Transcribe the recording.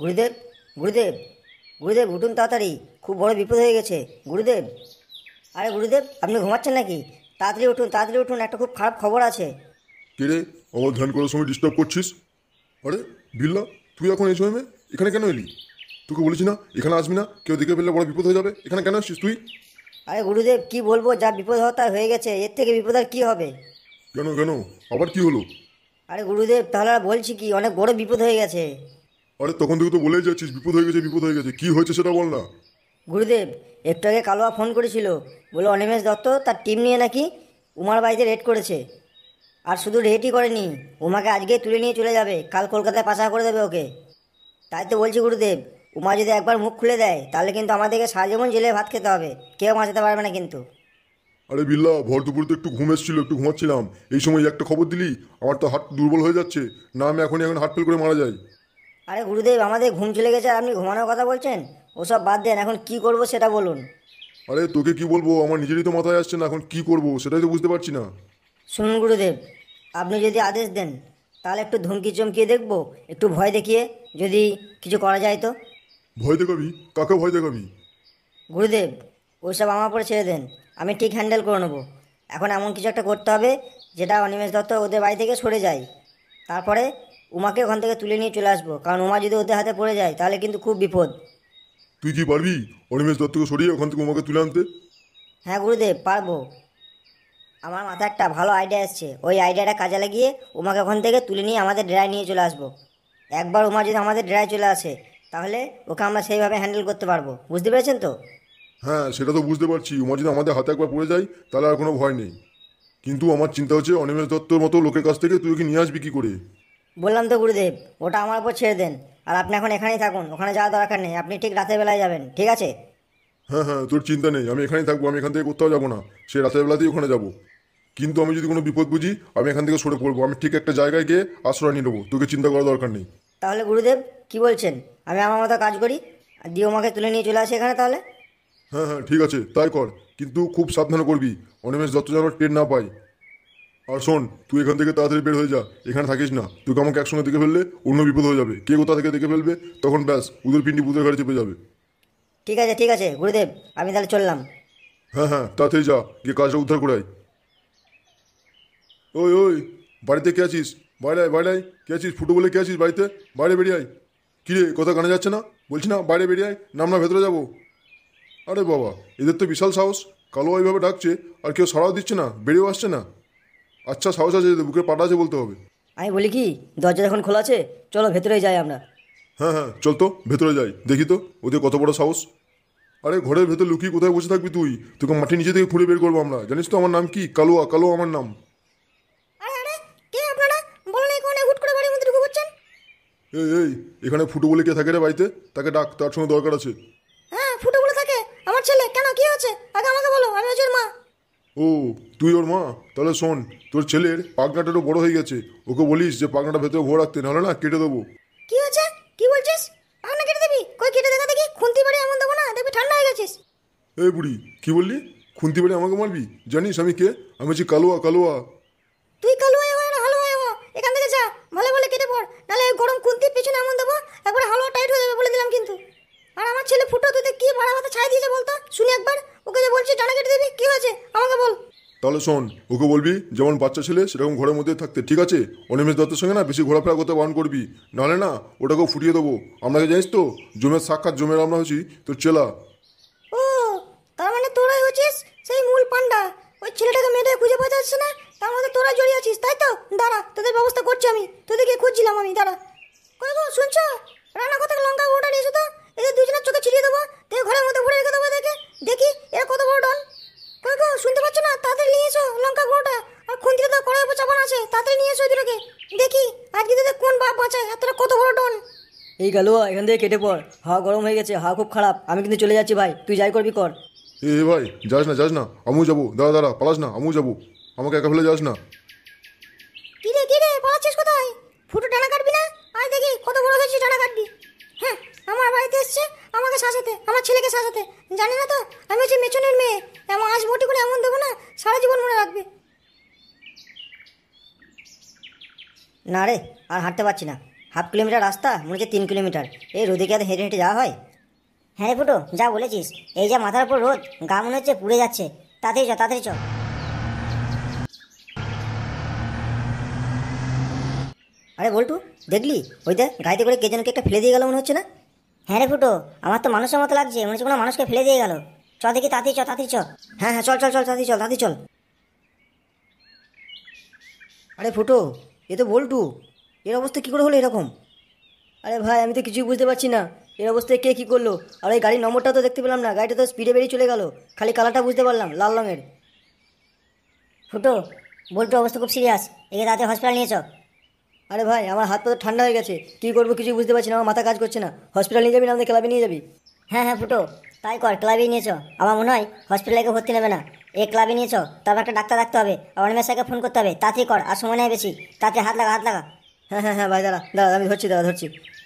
গুরুদেব গুরুদেব গুরুদেব উঠুন তাড়াতাড়ি খুব বড় বিপদ হয়ে গেছে গুরুদেব আরে গুরুদেব আপনি ঘুমাচ্ছেন নাকি তাড়াতাড়ি উঠুন তাড়াতাড়ি উঠুন একটা খুব খারাপ খবর আছে রে আমার ধ্যান করার সময় ডিস্টার্ব করছিস আরে বিল্লা তুই এখন এই সময় এখানে কেন এলি তোকে বলেছি না এখানে আসবি না কেউ দেখে ফেললে বড় বিপদ হয়ে যাবে এখানে কেন আসছিস তুই আরে গুরুদেব কি বলবো যা বিপদ হতা হয়ে গেছে এর থেকে বিপদ আর কী হবে কেন কেন আবার কি হলো আরে গুরুদেব তাহলে আর বলছি কি অনেক বড় বিপদ হয়ে গেছে আরে তখন থেকে তো বলেই যাচ্ছিস বিপদ হয়ে গেছে বিপদ হয়ে গেছে কি হয়েছে সেটা বল না গুরুদেব একটু আগে কালোয়া ফোন করেছিল বলে অনিমেষ দত্ত তার টিম নিয়ে নাকি উমার বাড়িতে রেড করেছে আর শুধু রেডই করেনি উমাকে আজকে তুলে নিয়ে চলে যাবে কাল কলকাতায় পাশা করে দেবে ওকে তাই তো বলছি গুরুদেব উমা যদি একবার মুখ খুলে দেয় তাহলে কিন্তু আমাদেরকে সারাজীবন জেলে ভাত খেতে হবে কেউ বাঁচাতে পারবে না কিন্তু আরে বিল্লা ভর দুপুরে তো একটু ঘুম এসেছিল একটু ঘুমাচ্ছিলাম এই সময় একটা খবর দিলি আমার তো হাট দুর্বল হয়ে যাচ্ছে না আমি এখনই এখন হাট ফেল করে মারা যায় আরে গুরুদেব আমাদের ঘুম চলে গেছে আপনি ঘুমানোর কথা বলছেন ওসব বাদ দেন এখন কি করব সেটা বলুন আরে তোকে কি বলবো আমার নিজেরই তো মাথায় আসছে না এখন কি করব সেটাই তো বুঝতে পারছি না শুনুন গুরুদেব আপনি যদি আদেশ দেন তাহলে একটু ধমকি চমকিয়ে দেখবো একটু ভয় দেখিয়ে যদি কিছু করা যায় তো ভয় দেখাবি কাকে ভয় দেখাবি গুরুদেব ওইসব আমার পরে ছেড়ে দেন আমি ঠিক হ্যান্ডেল করে নেবো এখন এমন কিছু একটা করতে হবে যেটা অনিমেষ দত্ত ওদের বাড়ি থেকে সরে যায় তারপরে উমাকে ওখান থেকে তুলে নিয়ে চলে আসবো কারণ উমা যদি ওদের হাতে পড়ে যায় তাহলে কিন্তু খুব বিপদ তুই কি পারবি অনিমেষ দত্তকে সরিয়ে ওখান থেকে উমাকে তুলে আনতে হ্যাঁ গুরুদেব পারবো আমার মাথায় একটা ভালো আইডিয়া এসছে ওই আইডিয়াটা কাজে লাগিয়ে উমাকে ওখান থেকে তুলে নিয়ে আমাদের ড্রায় নিয়ে চলে আসবো একবার উমা যদি আমাদের ড্রায় চলে আসে তাহলে ওকে আমরা সেইভাবে হ্যান্ডেল করতে পারবো বুঝতে পেরেছেন তো হ্যাঁ সেটা তো বুঝতে পারছি উমা যদি আমাদের হাতে একবার পড়ে যায় তাহলে আর কোনো ভয় নেই কিন্তু আমার চিন্তা হচ্ছে অনিমেষ দত্তর মতো লোকের কাছ থেকে তুই ওকে নিয়ে আসবি কী করে বললাম তো গুরুদেব ওটা আমার উপর ছেড়ে দেন আর আপনি এখন এখানেই থাকুন ওখানে যাওয়া দরকার নেই আপনি ঠিক রাতের বেলায় যাবেন ঠিক আছে হ্যাঁ হ্যাঁ তোর চিন্তা নেই আমি এখানেই থাকবো আমি এখান থেকে কোথাও যাবো না সে রাতের বেলাতেই ওখানে যাবো কিন্তু আমি যদি কোনো বিপদ বুঝি আমি এখান থেকে সরে পড়বো আমি ঠিক একটা জায়গায় গিয়ে আশ্রয় নিয়ে নেবো তোকে চিন্তা করার দরকার নেই তাহলে গুরুদেব কি বলছেন আমি আমার মতো কাজ করি আর দিয়ে আমাকে তুলে নিয়ে চলে আসি এখানে তাহলে হ্যাঁ হ্যাঁ ঠিক আছে তাই কর কিন্তু খুব সাবধান করবি অনেমেষ যত যেন ট্রেন না পায় আর শোন তুই এখান থেকে তাড়াতাড়ি বের হয়ে যা এখানে থাকিস না তুই আমাকে একসঙ্গে দেখে ফেললে অন্য বিপদ হয়ে যাবে কে কোথা থেকে দেখে ফেলবে তখন ব্যাস উদুর পিন্ডি বুধের ঘরে চেপে যাবে ঠিক আছে ঠিক আছে গুরুদেব আমি তাহলে চললাম হ্যাঁ হ্যাঁ তাড়াতাড়ি যা গিয়ে কাজটা উদ্ধার করাই ওই ওই বাড়িতে কে আছিস বাইরে আয় বাইরে আয় কে আছিস ফুটো বলে কে আছিস বাড়িতে বাইরে বেরিয়ে আয় কিরে কথা কানে যাচ্ছে না বলছি না বাইরে বেরিয়ে আয় না আমরা ভেতরে যাবো আরে বাবা এদের তো বিশাল সাহস কালো এইভাবে ডাকছে আর কেউ সাড়াও দিচ্ছে না বেরিয়েও আসছে না আচ্ছা সাহস আছে বুকের পাটা আছে বলতে হবে আমি বলি কি দরজা যখন খোলা আছে চলো ভেতরে যাই আমরা হ্যাঁ হ্যাঁ চল তো ভেতরে যাই দেখি তো ওদের কত বড় সাহস আরে ঘরের ভেতর লুকিয়ে কোথায় বসে থাকবি তুই তোকে মাটি নিচে থেকে খুঁড়ে বের করবো আমরা জানিস তো আমার নাম কি কালুয়া কালো আমার নাম এই এই এখানে ফুটো বলে কে থাকে রে বাড়িতে তাকে ডাক তার সঙ্গে দরকার আছে হ্যাঁ ফুটো বলে থাকে আমার ছেলে কেন কি আছে আগে আমাকে বলো আমি ওজোর মা ও তুই ওর মা তাহলে শোন তোর ছেলের পাগনাটা বড় হয়ে গেছে ওকে বলিস যে পাগনাটা ভেতরে ভোর রাখতে নাহলে না কেটে দেবো কি হচ্ছে কি বলছিস পাগনা কেটে দেবি কই কেটে দেখা দেখি খুন্তি বাড়ি এমন দেবো না দেখবি ঠান্ডা হয়ে গেছিস এই বুড়ি কি বললি খুন্তি বাড়ি আমাকে মারবি জানিস আমি কে আমি হচ্ছি কালুয়া কালুয়া তুই কালুয়া হয় না হালুয়া হয় এখান থেকে যা ভালো ভালো কেটে পড় নাহলে গরম খুন্তি পিছনে এমন দেবো তারপরে হালুয়া টাইট হয়ে যাবে বলে দিলাম কিন্তু আর আমার ছেলে ফুটো তুই কি ভাড়া ভাতা ছাই দিয়েছে বলতো শুনি একবার তোকে বলছি ডানা কেটে দিবি কি হয়েছে আমাকে বল তাহলে শোন ওকে বলবি যেমন বাচ্চা ছেলে সেরকম ঘরের মধ্যে থাকতে ঠিক আছে অনিমেষ দত্তের সঙ্গে না বেশি ঘোরাফেরা করতে বারণ করবি নাহলে না ওটাকেও ফুটিয়ে দেবো আমরা জানিস তো জমের সাক্ষাৎ জমের আমরা হচ্ছি তোর চেলা ও তার মানে তোরাই হচ্ছিস সেই মূল পান্ডা ওই ছেলেটাকে মেয়েটাকে খুঁজে পাওয়া যাচ্ছে না তার মধ্যে তোরা জড়িয়ে আছিস তাই তো দাঁড়া তোদের ব্যবস্থা করছি আমি তোদেরকে খুঁজছিলাম আমি দাঁড়া কই গো শুনছো রান্না কথা লঙ্কা ওটা নিয়ে এসো তো এদের দুজনের চোখে ছিড়িয়ে দেবো তুই ঘরের মধ্যে ভরে রেখে দেবো দেখে দেখি এরা কত বড় ডন কাকা শুনতে পাচ্ছ না তাড়াতাড়ি নিয়ে এসো লঙ্কা গুঁড়োটা আর খুন্তিটা তো কড়াই উপর চাপান আছে তাড়াতাড়ি নিয়ে এসো দুটোকে দেখি আজকে তোদের কোন বাপ বাঁচায় আর তোরা কত বড় ডন এই গালুয়া এখান থেকে কেটে পর হাওয়া গরম হয়ে গেছে হাওয়া খুব খারাপ আমি কিন্তু চলে যাচ্ছি ভাই তুই যাই করবি কর এ ভাই যাস না যাস না আমিও যাবো দাঁড়া দাঁড়া পালাস না আমিও যাবো আমাকে একা ফেলে যাস না কি রে কি রে পালাচ্ছিস কোথায় ফুটো টানা কাটবি না আয় দেখি কত বড় হয়েছিস টানা কাটবি হ্যাঁ আমার বাড়িতে এসছে আমাকে সাজাতে আমার ছেলেকে শাসাতে জানি না তো আমি হচ্ছে মেচনের মেয়ে এমন বটি করে এমন দেবো না সারা জীবন মনে রাখবে না রে আর হাঁটতে পারছি না হাফ কিলোমিটার রাস্তা মনে হচ্ছে তিন কিলোমিটার এই রোদে কি হেঁটে হেঁটে যাওয়া হয় হ্যাঁ ফুটো যা বলেছিস এই যা মাথার উপর রোদ গা মনে হচ্ছে পুড়ে যাচ্ছে তাড়াতাড়ি চ তাড়াতাড়ি চ আরে বল্টু দেখলি ওই দেখ গাড়িতে করে কে যেন একটা ফেলে দিয়ে গেল মনে হচ্ছে না হ্যাঁ রে ফুটো আমার তো মানুষের মতো লাগছে মনে হচ্ছে কোনো মানুষকে ফেলে দিয়ে গেল চ দেখি তাঁতি চ তাঁতি চ হ্যাঁ হ্যাঁ চল চল চল তাঁতি চল তাঁতি চল আরে ফুটো এ তো বল্টু এর অবস্থা কী করে হলো এরকম আরে ভাই আমি তো কিছুই বুঝতে পারছি না এর অবস্থায় কে কী করলো আর এই গাড়ির নম্বরটা তো দেখতে পেলাম না গাড়িটা তো স্পিডে বেরিয়ে চলে গেল খালি কালারটা বুঝতে পারলাম লাল রঙের ফুটো বল্টু অবস্থা খুব সিরিয়াস একে তাতে হসপিটাল নিয়েছ আরে ভাই আমার হাত পা তো ঠান্ডা হয়ে গেছে কী করবো কিছু বুঝতে পারছি না আমার মাথা কাজ করছে না হসপিটাল নিয়ে যাবি না আমাদের ক্লাবে নিয়ে যাবি হ্যাঁ হ্যাঁ ফুটো তাই কর ক্লাবে নিয়েছো আমার মনে হয় হসপিটালে কেউ ভর্তি নেবে না এ ক্লাবে নিয়েছো তবে একটা ডাক্তার রাখতে হবে আমার মেশাকে ফোন করতে হবে তাতেই কর আর সময় নেই বেশি তাতে হাত লাগা হাত লাগা হ্যাঁ হ্যাঁ হ্যাঁ ভাই দাদা দাদা আমি ধরছি দাদা ধরছি